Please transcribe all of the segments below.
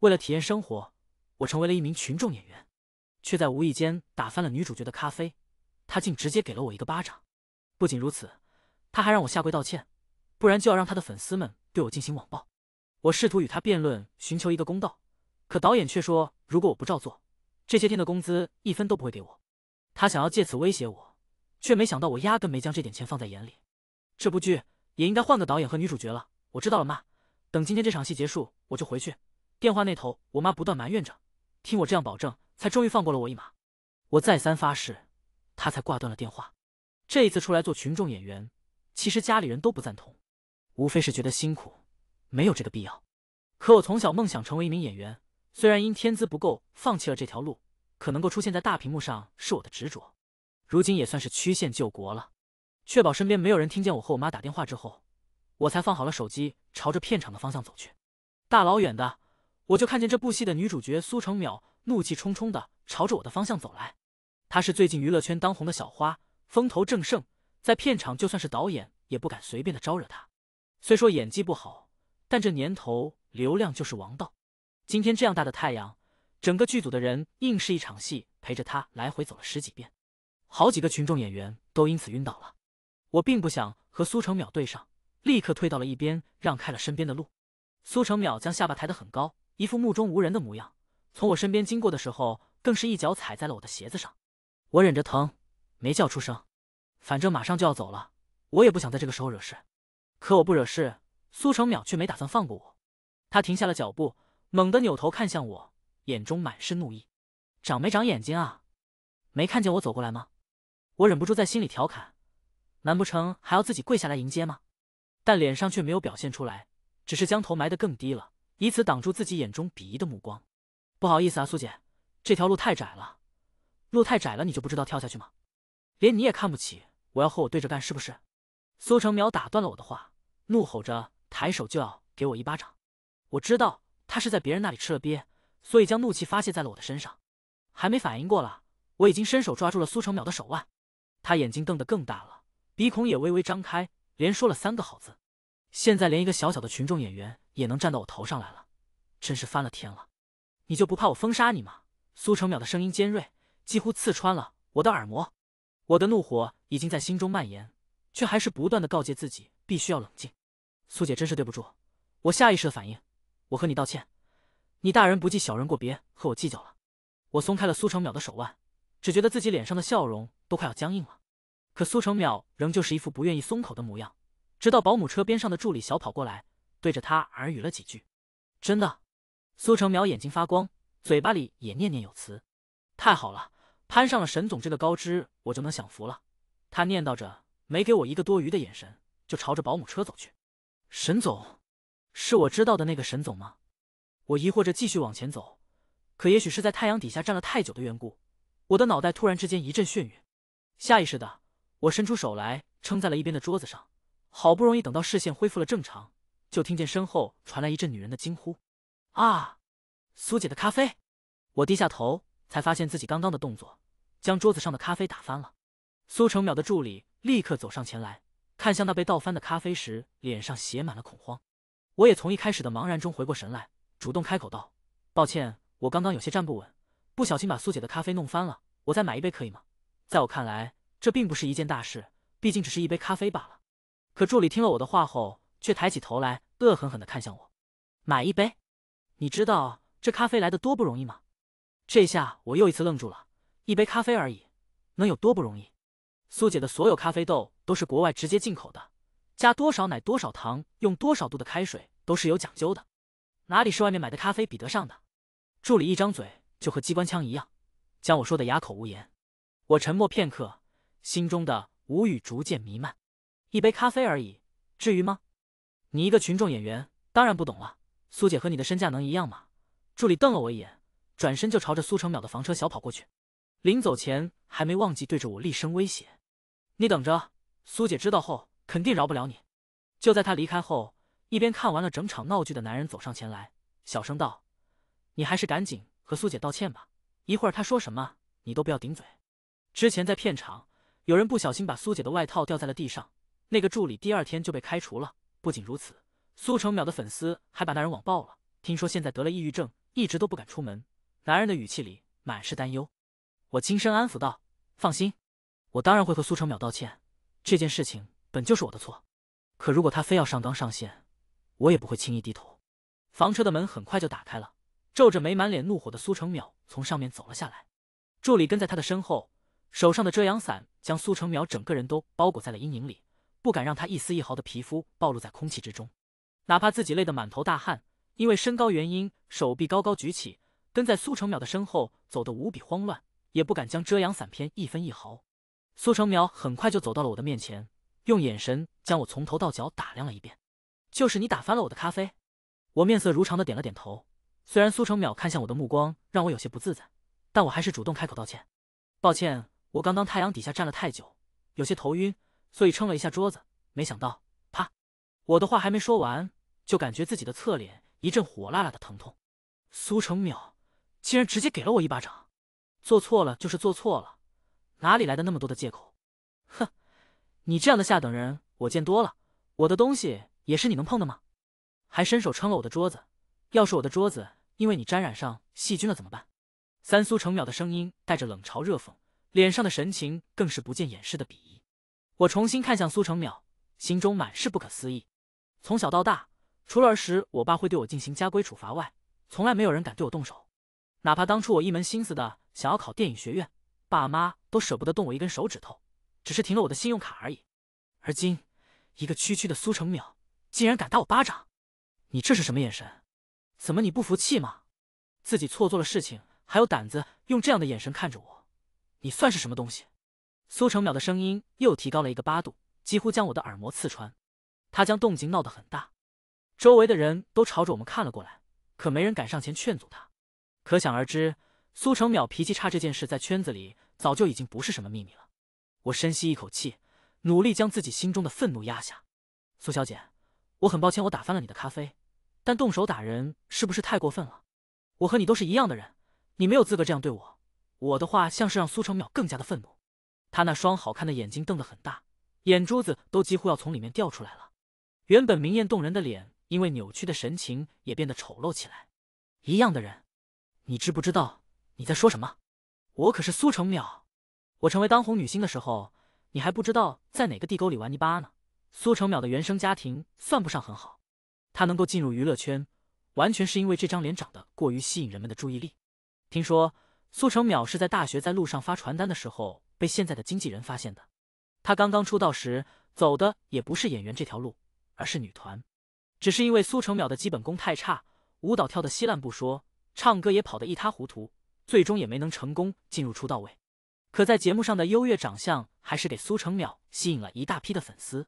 为了体验生活，我成为了一名群众演员，却在无意间打翻了女主角的咖啡，她竟直接给了我一个巴掌。不仅如此，她还让我下跪道歉，不然就要让她的粉丝们对我进行网暴。我试图与她辩论，寻求一个公道，可导演却说，如果我不照做，这些天的工资一分都不会给我。他想要借此威胁我，却没想到我压根没将这点钱放在眼里。这部剧也应该换个导演和女主角了。我知道了，妈，等今天这场戏结束，我就回去。电话那头，我妈不断埋怨着，听我这样保证，才终于放过了我一马。我再三发誓，她才挂断了电话。这一次出来做群众演员，其实家里人都不赞同，无非是觉得辛苦，没有这个必要。可我从小梦想成为一名演员，虽然因天资不够放弃了这条路，可能够出现在大屏幕上是我的执着。如今也算是曲线救国了，确保身边没有人听见我和我妈打电话之后，我才放好了手机，朝着片场的方向走去。大老远的。我就看见这部戏的女主角苏成淼怒气冲冲的朝着我的方向走来，她是最近娱乐圈当红的小花，风头正盛，在片场就算是导演也不敢随便的招惹她。虽说演技不好，但这年头流量就是王道。今天这样大的太阳，整个剧组的人硬是一场戏陪着她来回走了十几遍，好几个群众演员都因此晕倒了。我并不想和苏成淼对上，立刻退到了一边，让开了身边的路。苏成淼将下巴抬得很高。一副目中无人的模样，从我身边经过的时候，更是一脚踩在了我的鞋子上。我忍着疼，没叫出声。反正马上就要走了，我也不想在这个时候惹事。可我不惹事，苏成淼却没打算放过我。他停下了脚步，猛地扭头看向我，眼中满是怒意：“长没长眼睛啊？没看见我走过来吗？”我忍不住在心里调侃：“难不成还要自己跪下来迎接吗？”但脸上却没有表现出来，只是将头埋得更低了。以此挡住自己眼中鄙夷的目光。不好意思啊，苏姐，这条路太窄了，路太窄了，你就不知道跳下去吗？连你也看不起我，要和我对着干是不是？苏成苗打断了我的话，怒吼着，抬手就要给我一巴掌。我知道他是在别人那里吃了鳖，所以将怒气发泄在了我的身上。还没反应过来，我已经伸手抓住了苏成苗的手腕。他眼睛瞪得更大了，鼻孔也微微张开，连说了三个好字。现在连一个小小的群众演员也能站到我头上来了，真是翻了天了！你就不怕我封杀你吗？苏成淼的声音尖锐，几乎刺穿了我的耳膜。我的怒火已经在心中蔓延，却还是不断的告诫自己必须要冷静。苏姐真是对不住，我下意识的反应，我和你道歉，你大人不计小人过，别和我计较了。我松开了苏成淼的手腕，只觉得自己脸上的笑容都快要僵硬了。可苏成淼仍旧是一副不愿意松口的模样。直到保姆车边上的助理小跑过来，对着他耳语了几句。真的，苏成苗眼睛发光，嘴巴里也念念有词。太好了，攀上了沈总这个高枝，我就能享福了。他念叨着，没给我一个多余的眼神，就朝着保姆车走去。沈总，是我知道的那个沈总吗？我疑惑着继续往前走。可也许是在太阳底下站了太久的缘故，我的脑袋突然之间一阵眩晕，下意识的我伸出手来撑在了一边的桌子上。好不容易等到视线恢复了正常，就听见身后传来一阵女人的惊呼：“啊，苏姐的咖啡！”我低下头，才发现自己刚刚的动作将桌子上的咖啡打翻了。苏成淼的助理立刻走上前来，看向那被倒翻的咖啡时，脸上写满了恐慌。我也从一开始的茫然中回过神来，主动开口道：“抱歉，我刚刚有些站不稳，不小心把苏姐的咖啡弄翻了。我再买一杯可以吗？在我看来，这并不是一件大事，毕竟只是一杯咖啡罢了。”可助理听了我的话后，却抬起头来，恶狠狠地看向我。买一杯？你知道这咖啡来的多不容易吗？这下我又一次愣住了。一杯咖啡而已，能有多不容易？苏姐的所有咖啡豆都是国外直接进口的，加多少奶、多少糖、用多少度的开水都是有讲究的，哪里是外面买的咖啡比得上的？助理一张嘴就和机关枪一样，将我说的哑口无言。我沉默片刻，心中的无语逐渐弥漫。一杯咖啡而已，至于吗？你一个群众演员，当然不懂了。苏姐和你的身价能一样吗？助理瞪了我一眼，转身就朝着苏成淼的房车小跑过去。临走前，还没忘记对着我厉声威胁：“你等着，苏姐知道后肯定饶不了你。”就在他离开后，一边看完了整场闹剧的男人走上前来，小声道：“你还是赶紧和苏姐道歉吧，一会儿她说什么，你都不要顶嘴。”之前在片场，有人不小心把苏姐的外套掉在了地上。那个助理第二天就被开除了。不仅如此，苏成淼的粉丝还把那人网暴了。听说现在得了抑郁症，一直都不敢出门。男人的语气里满是担忧，我轻声安抚道：“放心，我当然会和苏成淼道歉。这件事情本就是我的错。可如果他非要上纲上线，我也不会轻易低头。”房车的门很快就打开了，皱着眉、满脸怒火的苏成淼从上面走了下来，助理跟在他的身后，手上的遮阳伞将苏成淼整个人都包裹在了阴影里。不敢让他一丝一毫的皮肤暴露在空气之中，哪怕自己累得满头大汗，因为身高原因，手臂高高举起，跟在苏成淼的身后走得无比慌乱，也不敢将遮阳伞偏一分一毫。苏成淼很快就走到了我的面前，用眼神将我从头到脚打量了一遍。就是你打翻了我的咖啡。我面色如常的点了点头。虽然苏成淼看向我的目光让我有些不自在，但我还是主动开口道歉：“抱歉，我刚刚太阳底下站了太久，有些头晕。”所以撑了一下桌子，没想到，啪！我的话还没说完，就感觉自己的侧脸一阵火辣辣的疼痛。苏成淼竟然直接给了我一巴掌！做错了就是做错了，哪里来的那么多的借口？哼，你这样的下等人我见多了，我的东西也是你能碰的吗？还伸手撑了我的桌子，要是我的桌子因为你沾染上细菌了怎么办？三苏成淼的声音带着冷嘲热讽，脸上的神情更是不见掩饰的鄙夷。我重新看向苏成淼，心中满是不可思议。从小到大，除了儿时我爸会对我进行家规处罚外，从来没有人敢对我动手。哪怕当初我一门心思的想要考电影学院，爸妈都舍不得动我一根手指头，只是停了我的信用卡而已。而今，一个区区的苏成淼，竟然敢打我巴掌！你这是什么眼神？怎么你不服气吗？自己错做了事情，还有胆子用这样的眼神看着我？你算是什么东西？苏成淼的声音又提高了一个八度，几乎将我的耳膜刺穿。他将动静闹得很大，周围的人都朝着我们看了过来，可没人敢上前劝阻他。可想而知，苏成淼脾气差这件事在圈子里早就已经不是什么秘密了。我深吸一口气，努力将自己心中的愤怒压下。苏小姐，我很抱歉我打翻了你的咖啡，但动手打人是不是太过分了？我和你都是一样的人，你没有资格这样对我。我的话像是让苏成淼更加的愤怒。他那双好看的眼睛瞪得很大，眼珠子都几乎要从里面掉出来了。原本明艳动人的脸，因为扭曲的神情也变得丑陋起来。一样的人，你知不知道你在说什么？我可是苏成淼，我成为当红女星的时候，你还不知道在哪个地沟里玩泥巴呢。苏成淼的原生家庭算不上很好，他能够进入娱乐圈，完全是因为这张脸长得过于吸引人们的注意力。听说苏成淼是在大学在路上发传单的时候。被现在的经纪人发现的，他刚刚出道时走的也不是演员这条路，而是女团。只是因为苏成淼的基本功太差，舞蹈跳的稀烂不说，唱歌也跑得一塌糊涂，最终也没能成功进入出道位。可在节目上的优越长相，还是给苏成淼吸引了一大批的粉丝。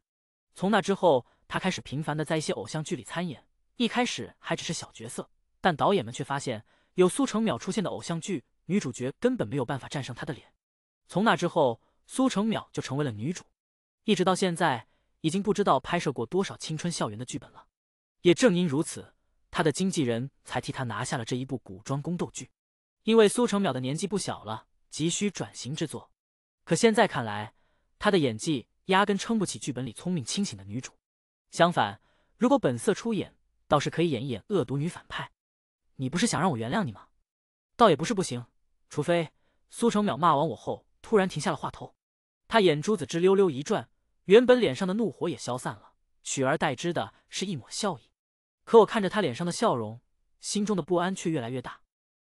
从那之后，他开始频繁的在一些偶像剧里参演，一开始还只是小角色，但导演们却发现，有苏成淼出现的偶像剧，女主角根本没有办法战胜他的脸。从那之后，苏成淼就成为了女主，一直到现在，已经不知道拍摄过多少青春校园的剧本了。也正因如此，他的经纪人才替他拿下了这一部古装宫斗剧。因为苏成淼的年纪不小了，急需转型之作。可现在看来，他的演技压根撑不起剧本里聪明清醒的女主。相反，如果本色出演，倒是可以演一演恶毒女反派。你不是想让我原谅你吗？倒也不是不行，除非苏成淼骂完我后。突然停下了话头，他眼珠子直溜溜一转，原本脸上的怒火也消散了，取而代之的是一抹笑意。可我看着他脸上的笑容，心中的不安却越来越大。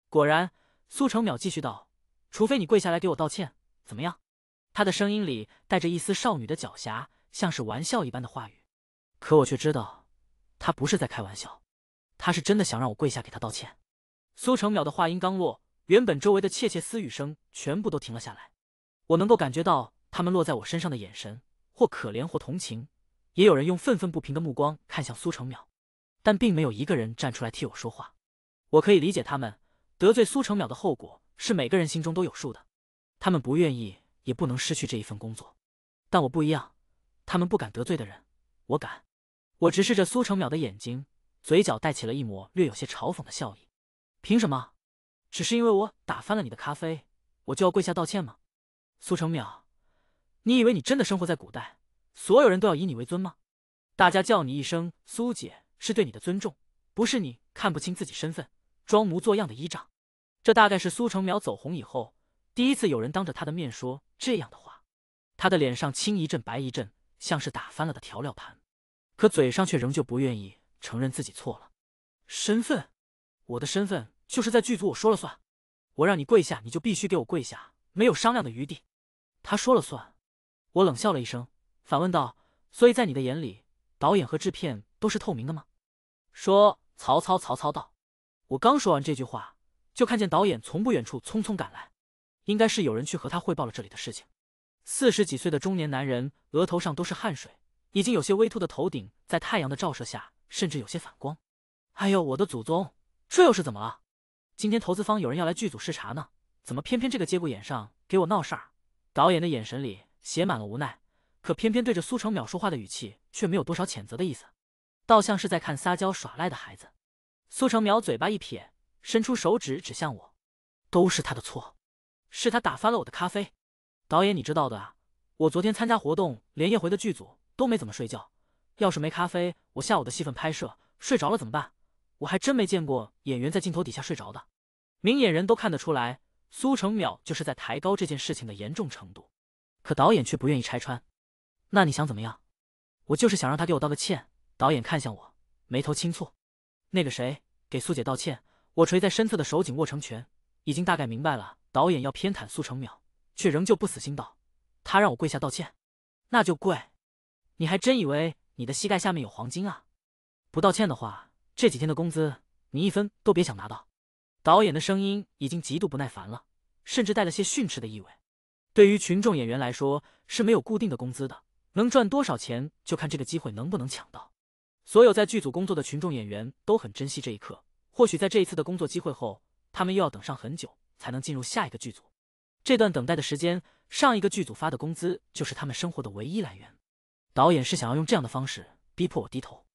果然，苏成淼继续道：“除非你跪下来给我道歉，怎么样？”他的声音里带着一丝少女的狡黠，像是玩笑一般的话语。可我却知道，他不是在开玩笑，他是真的想让我跪下给他道歉。苏成淼的话音刚落，原本周围的窃窃私语声全部都停了下来。我能够感觉到他们落在我身上的眼神，或可怜，或同情。也有人用愤愤不平的目光看向苏成淼，但并没有一个人站出来替我说话。我可以理解他们，得罪苏成淼的后果是每个人心中都有数的。他们不愿意，也不能失去这一份工作。但我不一样，他们不敢得罪的人，我敢。我直视着苏成淼的眼睛，嘴角带起了一抹略有些嘲讽的笑意。凭什么？只是因为我打翻了你的咖啡，我就要跪下道歉吗？苏成淼，你以为你真的生活在古代？所有人都要以你为尊吗？大家叫你一声“苏姐”是对你的尊重，不是你看不清自己身份，装模作样的依仗。这大概是苏成淼走红以后第一次有人当着他的面说这样的话。他的脸上青一阵白一阵，像是打翻了的调料盘，可嘴上却仍旧不愿意承认自己错了。身份，我的身份就是在剧组，我说了算。我让你跪下，你就必须给我跪下，没有商量的余地。他说了算，我冷笑了一声，反问道：“所以在你的眼里，导演和制片都是透明的吗？”说曹操，曹操道。我刚说完这句话，就看见导演从不远处匆匆赶来，应该是有人去和他汇报了这里的事情。四十几岁的中年男人，额头上都是汗水，已经有些微秃的头顶在太阳的照射下，甚至有些反光。哎呦，我的祖宗，这又是怎么了？今天投资方有人要来剧组视察呢，怎么偏偏这个节骨眼上给我闹事儿？导演的眼神里写满了无奈，可偏偏对着苏成淼说话的语气却没有多少谴责的意思，倒像是在看撒娇耍赖的孩子。苏成淼嘴巴一撇，伸出手指指向我：“都是他的错，是他打翻了我的咖啡。”导演，你知道的，啊，我昨天参加活动，连夜回的剧组，都没怎么睡觉。要是没咖啡，我下午的戏份拍摄睡着了怎么办？我还真没见过演员在镜头底下睡着的，明眼人都看得出来。苏成淼就是在抬高这件事情的严重程度，可导演却不愿意拆穿。那你想怎么样？我就是想让他给我道个歉。导演看向我，眉头轻蹙。那个谁，给苏姐道歉。我垂在身侧的手紧握成拳，已经大概明白了导演要偏袒苏成淼，却仍旧不死心道：“他让我跪下道歉，那就跪。你还真以为你的膝盖下面有黄金啊？不道歉的话，这几天的工资你一分都别想拿到。”导演的声音已经极度不耐烦了，甚至带了些训斥的意味。对于群众演员来说是没有固定的工资的，能赚多少钱就看这个机会能不能抢到。所有在剧组工作的群众演员都很珍惜这一刻，或许在这一次的工作机会后，他们又要等上很久才能进入下一个剧组。这段等待的时间，上一个剧组发的工资就是他们生活的唯一来源。导演是想要用这样的方式逼迫我低头，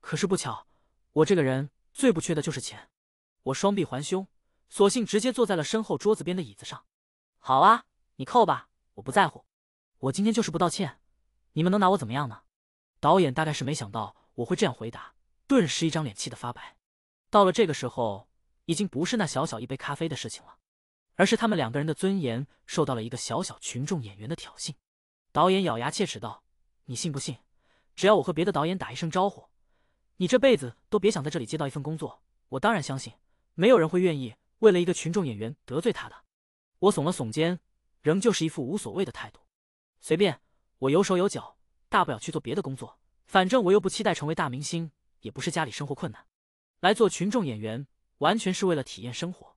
可是不巧，我这个人最不缺的就是钱。我双臂环胸，索性直接坐在了身后桌子边的椅子上。好啊，你扣吧，我不在乎。我今天就是不道歉，你们能拿我怎么样呢？导演大概是没想到我会这样回答，顿时一张脸气得发白。到了这个时候，已经不是那小小一杯咖啡的事情了，而是他们两个人的尊严受到了一个小小群众演员的挑衅。导演咬牙切齿道：“你信不信？只要我和别的导演打一声招呼，你这辈子都别想在这里接到一份工作。”我当然相信。没有人会愿意为了一个群众演员得罪他的。我耸了耸肩，仍旧是一副无所谓的态度。随便，我有手有脚，大不了去做别的工作。反正我又不期待成为大明星，也不是家里生活困难，来做群众演员完全是为了体验生活，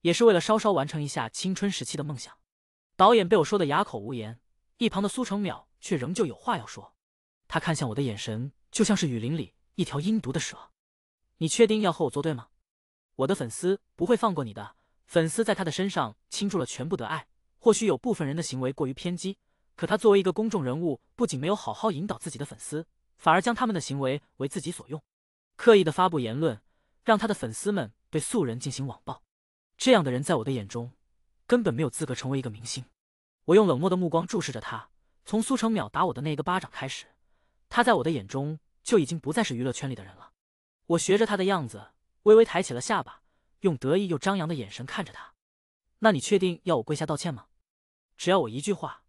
也是为了稍稍完成一下青春时期的梦想。导演被我说的哑口无言，一旁的苏成淼却仍旧有话要说。他看向我的眼神就像是雨林里一条阴毒的蛇。你确定要和我作对吗？我的粉丝不会放过你的。粉丝在他的身上倾注了全部的爱，或许有部分人的行为过于偏激，可他作为一个公众人物，不仅没有好好引导自己的粉丝，反而将他们的行为为自己所用，刻意的发布言论，让他的粉丝们对素人进行网暴。这样的人在我的眼中根本没有资格成为一个明星。我用冷漠的目光注视着他，从苏成淼打我的那个巴掌开始，他在我的眼中就已经不再是娱乐圈里的人了。我学着他的样子。微微抬起了下巴，用得意又张扬的眼神看着他。那你确定要我跪下道歉吗？只要我一句话，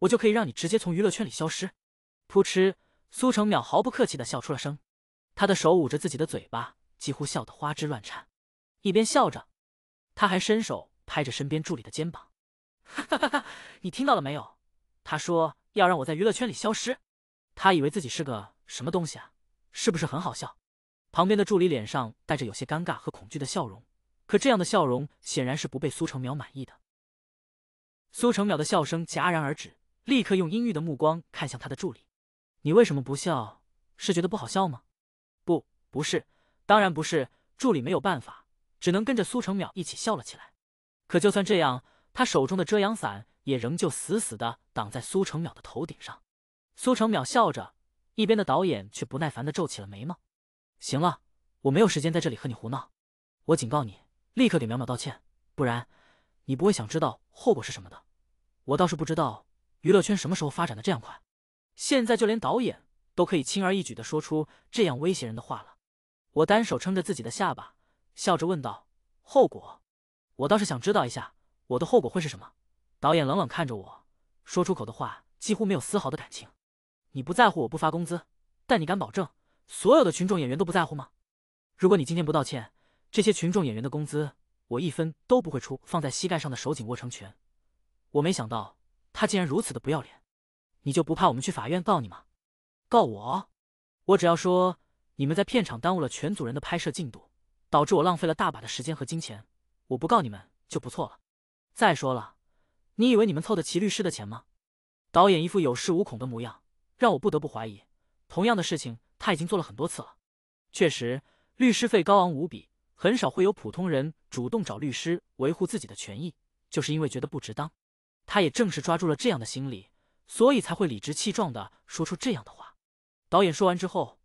我就可以让你直接从娱乐圈里消失。噗嗤，苏成淼毫不客气的笑出了声，他的手捂着自己的嘴巴，几乎笑得花枝乱颤。一边笑着，他还伸手拍着身边助理的肩膀，哈哈哈！你听到了没有？他说要让我在娱乐圈里消失。他以为自己是个什么东西啊？是不是很好笑？旁边的助理脸上带着有些尴尬和恐惧的笑容，可这样的笑容显然是不被苏成淼满意的。苏成淼的笑声戛然而止，立刻用阴郁的目光看向他的助理：“你为什么不笑？是觉得不好笑吗？”“不，不是，当然不是。”助理没有办法，只能跟着苏成淼一起笑了起来。可就算这样，他手中的遮阳伞也仍旧死死的挡在苏成淼的头顶上。苏成淼笑着，一边的导演却不耐烦的皱起了眉毛。行了，我没有时间在这里和你胡闹。我警告你，立刻给淼淼道歉，不然你不会想知道后果是什么的。我倒是不知道娱乐圈什么时候发展的这样快，现在就连导演都可以轻而易举的说出这样威胁人的话了。我单手撑着自己的下巴，笑着问道：“后果？我倒是想知道一下，我的后果会是什么？”导演冷冷看着我，说出口的话几乎没有丝毫的感情。你不在乎我不发工资，但你敢保证？所有的群众演员都不在乎吗？如果你今天不道歉，这些群众演员的工资我一分都不会出。放在膝盖上的手紧握成拳。我没想到他竟然如此的不要脸，你就不怕我们去法院告你吗？告我？我只要说你们在片场耽误了全组人的拍摄进度，导致我浪费了大把的时间和金钱，我不告你们就不错了。再说了，你以为你们凑得齐律师的钱吗？导演一副有恃无恐的模样，让我不得不怀疑，同样的事情。他已经做了很多次了。确实，律师费高昂无比，很少会有普通人主动找律师维护自己的权益，就是因为觉得不值当。他也正是抓住了这样的心理，所以才会理直气壮地说出这样的话。导演说完之后，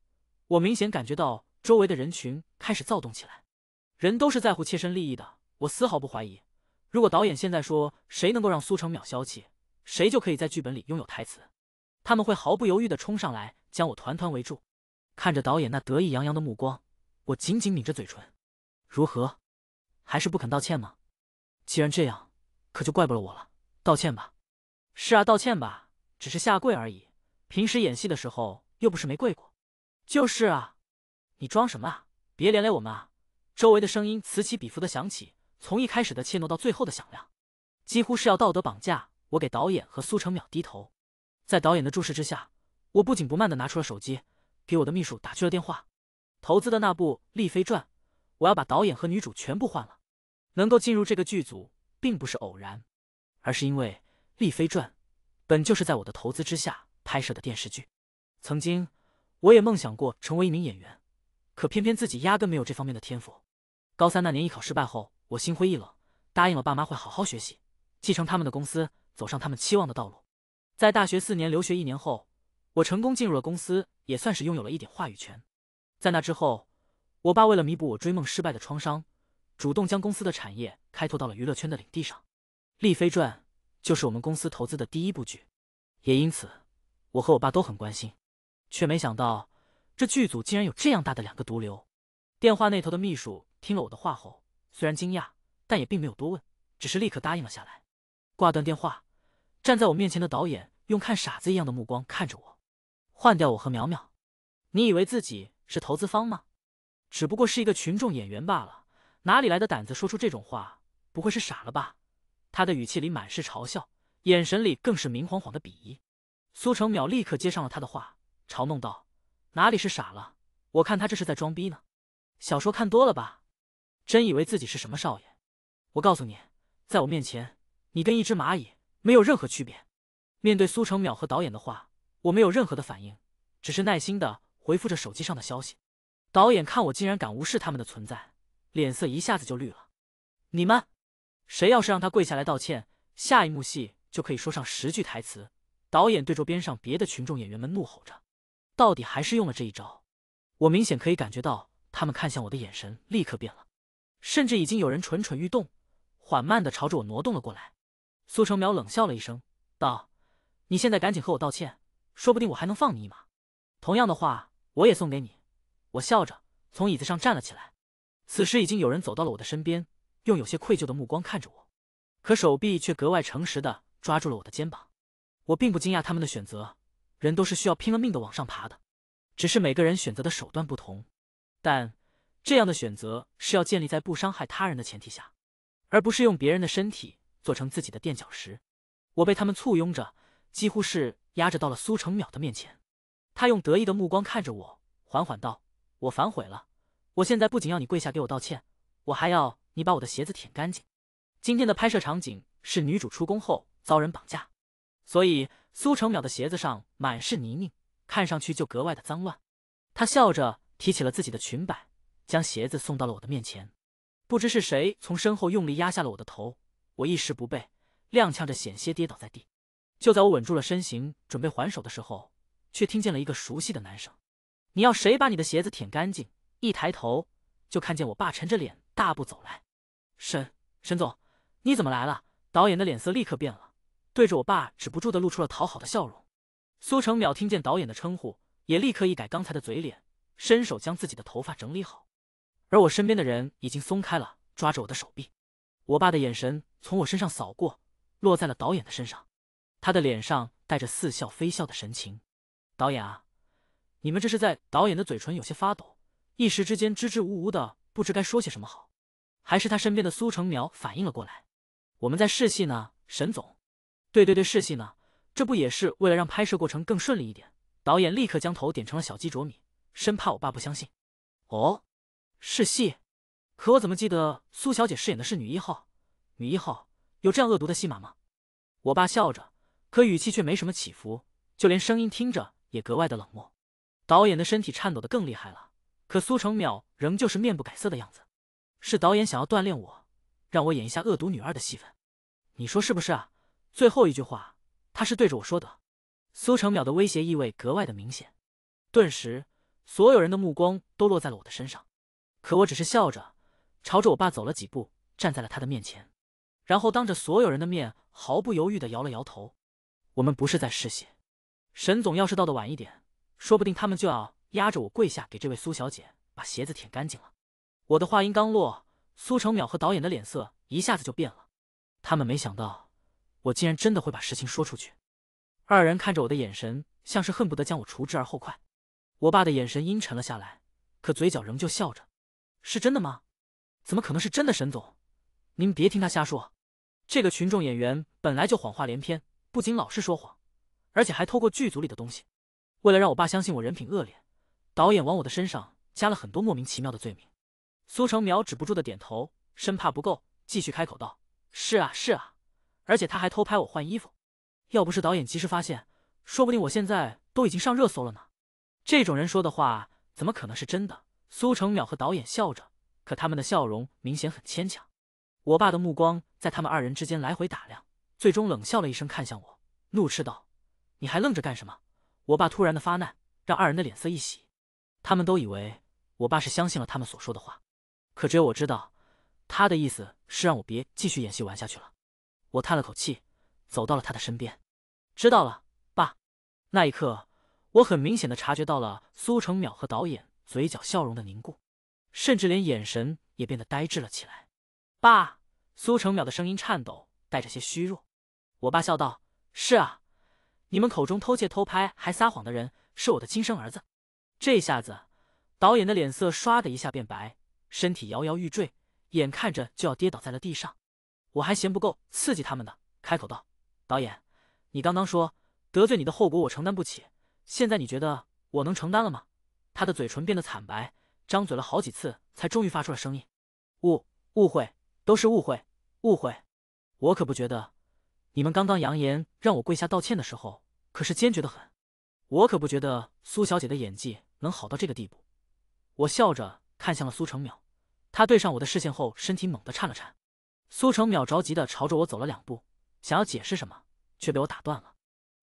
我明显感觉到周围的人群开始躁动起来。人都是在乎切身利益的，我丝毫不怀疑。如果导演现在说谁能够让苏成淼消气，谁就可以在剧本里拥有台词，他们会毫不犹豫地冲上来将我团团围住。看着导演那得意洋洋的目光，我紧紧抿着嘴唇。如何？还是不肯道歉吗？既然这样，可就怪不了我了。道歉吧。是啊，道歉吧，只是下跪而已。平时演戏的时候又不是没跪过。就是啊，你装什么啊？别连累我们啊！周围的声音此起彼伏的响起，从一开始的怯懦到最后的响亮，几乎是要道德绑架我给导演和苏成淼低头。在导演的注视之下，我不紧不慢的拿出了手机。给我的秘书打去了电话，投资的那部《丽妃传》，我要把导演和女主全部换了。能够进入这个剧组，并不是偶然，而是因为《丽妃传》本就是在我的投资之下拍摄的电视剧。曾经，我也梦想过成为一名演员，可偏偏自己压根没有这方面的天赋。高三那年艺考失败后，我心灰意冷，答应了爸妈会好好学习，继承他们的公司，走上他们期望的道路。在大学四年留学一年后。我成功进入了公司，也算是拥有了一点话语权。在那之后，我爸为了弥补我追梦失败的创伤，主动将公司的产业开拓到了娱乐圈的领地上。《丽妃传》就是我们公司投资的第一部剧，也因此我和我爸都很关心。却没想到，这剧组竟然有这样大的两个毒瘤。电话那头的秘书听了我的话后，虽然惊讶，但也并没有多问，只是立刻答应了下来。挂断电话，站在我面前的导演用看傻子一样的目光看着我。换掉我和苗苗，你以为自己是投资方吗？只不过是一个群众演员罢了，哪里来的胆子说出这种话？不会是傻了吧？他的语气里满是嘲笑，眼神里更是明晃晃的鄙夷。苏成淼立刻接上了他的话，嘲弄道：“哪里是傻了？我看他这是在装逼呢。小说看多了吧？真以为自己是什么少爷？我告诉你，在我面前，你跟一只蚂蚁没有任何区别。”面对苏成淼和导演的话。我没有任何的反应，只是耐心的回复着手机上的消息。导演看我竟然敢无视他们的存在，脸色一下子就绿了。你们谁要是让他跪下来道歉，下一幕戏就可以说上十句台词。导演对着边上别的群众演员们怒吼着。到底还是用了这一招，我明显可以感觉到他们看向我的眼神立刻变了，甚至已经有人蠢蠢欲动，缓慢的朝着我挪动了过来。苏成苗冷笑了一声，道：“你现在赶紧和我道歉。”说不定我还能放你一马。同样的话，我也送给你。我笑着从椅子上站了起来。此时已经有人走到了我的身边，用有些愧疚的目光看着我，可手臂却格外诚实的抓住了我的肩膀。我并不惊讶他们的选择，人都是需要拼了命的往上爬的，只是每个人选择的手段不同。但这样的选择是要建立在不伤害他人的前提下，而不是用别人的身体做成自己的垫脚石。我被他们簇拥着，几乎是。压着到了苏成淼的面前，他用得意的目光看着我，缓缓道：“我反悔了，我现在不仅要你跪下给我道歉，我还要你把我的鞋子舔干净。”今天的拍摄场景是女主出宫后遭人绑架，所以苏成淼的鞋子上满是泥泞，看上去就格外的脏乱。他笑着提起了自己的裙摆，将鞋子送到了我的面前。不知是谁从身后用力压下了我的头，我一时不备，踉跄着险些跌倒在地。就在我稳住了身形，准备还手的时候，却听见了一个熟悉的男声：“你要谁把你的鞋子舔干净？”一抬头，就看见我爸沉着脸大步走来。“沈沈总，你怎么来了？”导演的脸色立刻变了，对着我爸止不住的露出了讨好的笑容。苏成淼听见导演的称呼，也立刻一改刚才的嘴脸，伸手将自己的头发整理好。而我身边的人已经松开了抓着我的手臂。我爸的眼神从我身上扫过，落在了导演的身上。他的脸上带着似笑非笑的神情。导演啊，你们这是在导演的嘴唇有些发抖，一时之间支支吾吾的，不知该说些什么好。还是他身边的苏成苗反应了过来：“我们在试戏呢，沈总。”“对对对，试戏呢，这不也是为了让拍摄过程更顺利一点？”导演立刻将头点成了小鸡啄米，生怕我爸不相信。“哦，试戏？可我怎么记得苏小姐饰演的是女一号？女一号有这样恶毒的戏码吗？”我爸笑着。可语气却没什么起伏，就连声音听着也格外的冷漠。导演的身体颤抖的更厉害了，可苏成淼仍旧是面不改色的样子。是导演想要锻炼我，让我演一下恶毒女二的戏份，你说是不是啊？最后一句话，他是对着我说的。苏成淼的威胁意味格外的明显，顿时所有人的目光都落在了我的身上。可我只是笑着，朝着我爸走了几步，站在了他的面前，然后当着所有人的面毫不犹豫的摇了摇头。我们不是在试戏。沈总要是到的晚一点，说不定他们就要压着我跪下给这位苏小姐把鞋子舔干净了。我的话音刚落，苏成淼和导演的脸色一下子就变了，他们没想到我竟然真的会把事情说出去。二人看着我的眼神，像是恨不得将我除之而后快。我爸的眼神阴沉了下来，可嘴角仍旧笑着。是真的吗？怎么可能是真的？沈总，您别听他瞎说，这个群众演员本来就谎话连篇。不仅老是说谎，而且还偷过剧组里的东西。为了让我爸相信我人品恶劣，导演往我的身上加了很多莫名其妙的罪名。苏成淼止不住的点头，生怕不够，继续开口道：“是啊是啊，而且他还偷拍我换衣服，要不是导演及时发现，说不定我现在都已经上热搜了呢。”这种人说的话怎么可能是真的？苏成淼和导演笑着，可他们的笑容明显很牵强。我爸的目光在他们二人之间来回打量。最终冷笑了一声，看向我，怒斥道：“你还愣着干什么？”我爸突然的发难，让二人的脸色一喜，他们都以为我爸是相信了他们所说的话，可只有我知道，他的意思是让我别继续演戏玩下去了。我叹了口气，走到了他的身边：“知道了，爸。”那一刻，我很明显的察觉到了苏成淼和导演嘴角笑容的凝固，甚至连眼神也变得呆滞了起来。爸，苏成淼的声音颤抖，带着些虚弱。我爸笑道：“是啊，你们口中偷窃、偷拍还撒谎的人是我的亲生儿子。”这下子，导演的脸色唰的一下变白，身体摇摇欲坠，眼看着就要跌倒在了地上。我还嫌不够刺激他们的，开口道：“导演，你刚刚说得罪你的后果我承担不起，现在你觉得我能承担了吗？”他的嘴唇变得惨白，张嘴了好几次，才终于发出了声音：“误误会，都是误会，误会，我可不觉得。”你们刚刚扬言让我跪下道歉的时候，可是坚决的很。我可不觉得苏小姐的演技能好到这个地步。我笑着看向了苏成淼，他对上我的视线后，身体猛地颤了颤。苏成淼着急的朝着我走了两步，想要解释什么，却被我打断了。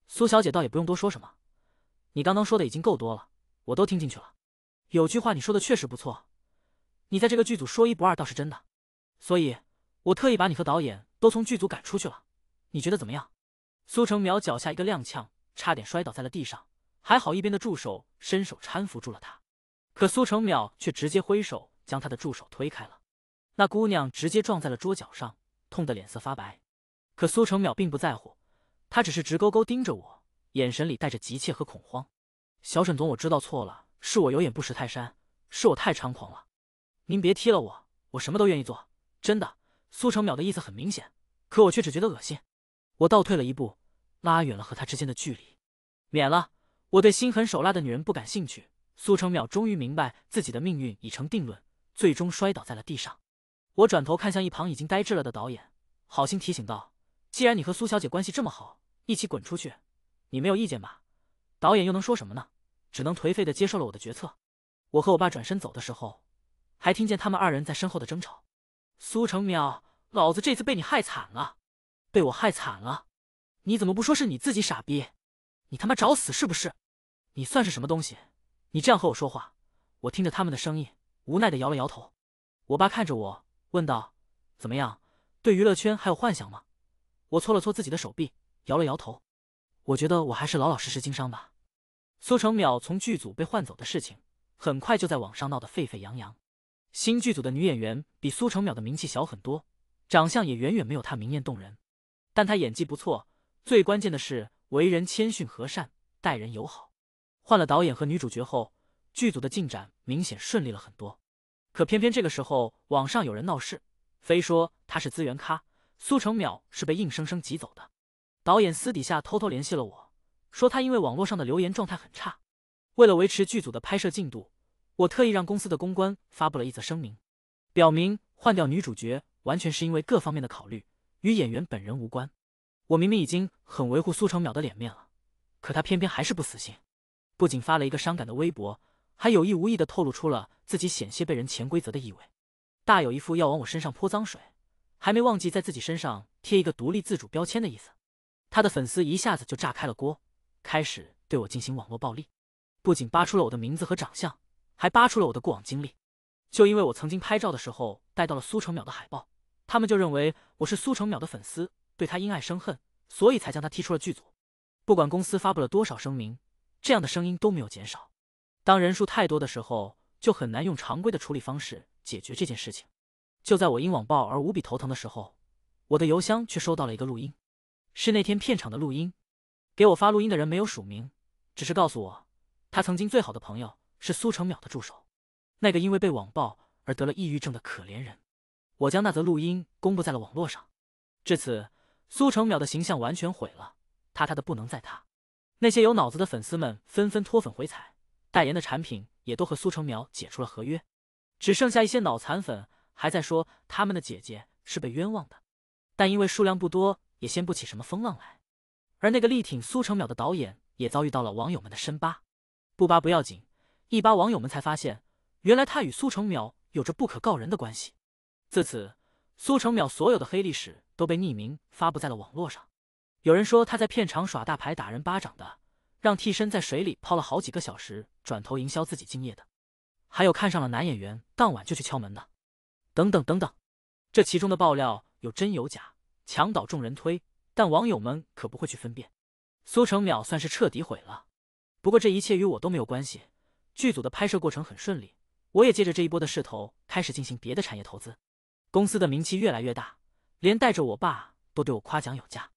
苏小姐倒也不用多说什么，你刚刚说的已经够多了，我都听进去了。有句话你说的确实不错，你在这个剧组说一不二倒是真的，所以我特意把你和导演都从剧组赶出去了。你觉得怎么样？苏成淼脚下一个踉跄，差点摔倒在了地上，还好一边的助手伸手搀扶住了他。可苏成淼却直接挥手将他的助手推开了，那姑娘直接撞在了桌角上，痛得脸色发白。可苏成淼并不在乎，他只是直勾勾盯着我，眼神里带着急切和恐慌。小沈总，我知道错了，是我有眼不识泰山，是我太猖狂了。您别踢了我，我什么都愿意做，真的。苏成淼的意思很明显，可我却只觉得恶心。我倒退了一步，拉远了和他之间的距离，免了。我对心狠手辣的女人不感兴趣。苏成淼终于明白自己的命运已成定论，最终摔倒在了地上。我转头看向一旁已经呆滞了的导演，好心提醒道：“既然你和苏小姐关系这么好，一起滚出去，你没有意见吧？”导演又能说什么呢？只能颓废的接受了我的决策。我和我爸转身走的时候，还听见他们二人在身后的争吵：“苏成淼，老子这次被你害惨了。”被我害惨了，你怎么不说是你自己傻逼？你他妈找死是不是？你算是什么东西？你这样和我说话，我听着他们的声音，无奈的摇了摇头。我爸看着我问道：“怎么样，对娱乐圈还有幻想吗？”我搓了搓自己的手臂，摇了摇头。我觉得我还是老老实实经商吧。苏成淼从剧组被换走的事情，很快就在网上闹得沸沸扬扬。新剧组的女演员比苏成淼的名气小很多，长相也远远没有她明艳动人。但他演技不错，最关键的是为人谦逊和善，待人友好。换了导演和女主角后，剧组的进展明显顺利了很多。可偏偏这个时候，网上有人闹事，非说他是资源咖，苏成淼是被硬生生挤走的。导演私底下偷偷联系了我，说他因为网络上的留言状态很差，为了维持剧组的拍摄进度，我特意让公司的公关发布了一则声明，表明换掉女主角完全是因为各方面的考虑。与演员本人无关，我明明已经很维护苏成淼的脸面了，可他偏偏还是不死心，不仅发了一个伤感的微博，还有意无意的透露出了自己险些被人潜规则的意味，大有一副要往我身上泼脏水，还没忘记在自己身上贴一个独立自主标签的意思。他的粉丝一下子就炸开了锅，开始对我进行网络暴力，不仅扒出了我的名字和长相，还扒出了我的过往经历，就因为我曾经拍照的时候带到了苏成淼的海报。他们就认为我是苏成淼的粉丝，对他因爱生恨，所以才将他踢出了剧组。不管公司发布了多少声明，这样的声音都没有减少。当人数太多的时候，就很难用常规的处理方式解决这件事情。就在我因网暴而无比头疼的时候，我的邮箱却收到了一个录音，是那天片场的录音。给我发录音的人没有署名，只是告诉我，他曾经最好的朋友是苏成淼的助手，那个因为被网暴而得了抑郁症的可怜人。我将那则录音公布在了网络上，至此，苏成淼的形象完全毁了，塌塌的不能再塌。那些有脑子的粉丝们纷纷脱粉回踩，代言的产品也都和苏成淼解除了合约。只剩下一些脑残粉还在说他们的姐姐是被冤枉的，但因为数量不多，也掀不起什么风浪来。而那个力挺苏成淼的导演也遭遇到了网友们的深扒，不扒不要紧，一扒网友们才发现，原来他与苏成淼有着不可告人的关系。自此，苏成淼所有的黑历史都被匿名发布在了网络上。有人说他在片场耍大牌、打人巴掌的；让替身在水里泡了好几个小时；转头营销自己敬业的；还有看上了男演员，当晚就去敲门的。等等等等，这其中的爆料有真有假，墙倒众人推，但网友们可不会去分辨。苏成淼算是彻底毁了。不过这一切与我都没有关系。剧组的拍摄过程很顺利，我也借着这一波的势头开始进行别的产业投资。公司的名气越来越大，连带着我爸都对我夸奖有加。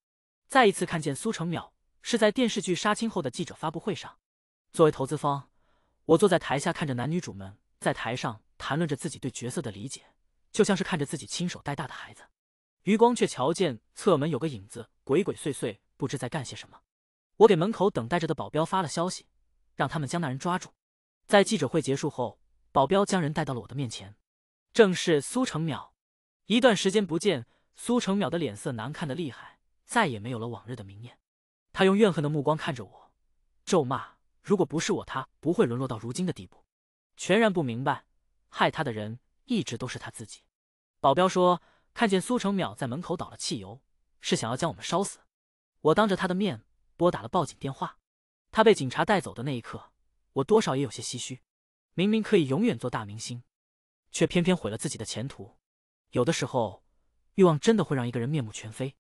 再一次看见苏成淼，是在电视剧杀青后的记者发布会上。作为投资方，我坐在台下看着男女主们在台上谈论着自己对角色的理解，就像是看着自己亲手带大的孩子。余光却瞧见侧门有个影子，鬼鬼祟祟，不知在干些什么。我给门口等待着的保镖发了消息，让他们将那人抓住。在记者会结束后，保镖将人带到了我的面前，正是苏成淼。一段时间不见，苏成淼的脸色难看的厉害，再也没有了往日的明艳。他用怨恨的目光看着我，咒骂：“如果不是我，他不会沦落到如今的地步。”全然不明白，害他的人一直都是他自己。保镖说，看见苏成淼在门口倒了汽油，是想要将我们烧死。我当着他的面拨打了报警电话。他被警察带走的那一刻，我多少也有些唏嘘。明明可以永远做大明星，却偏偏毁了自己的前途。有的时候，欲望真的会让一个人面目全非。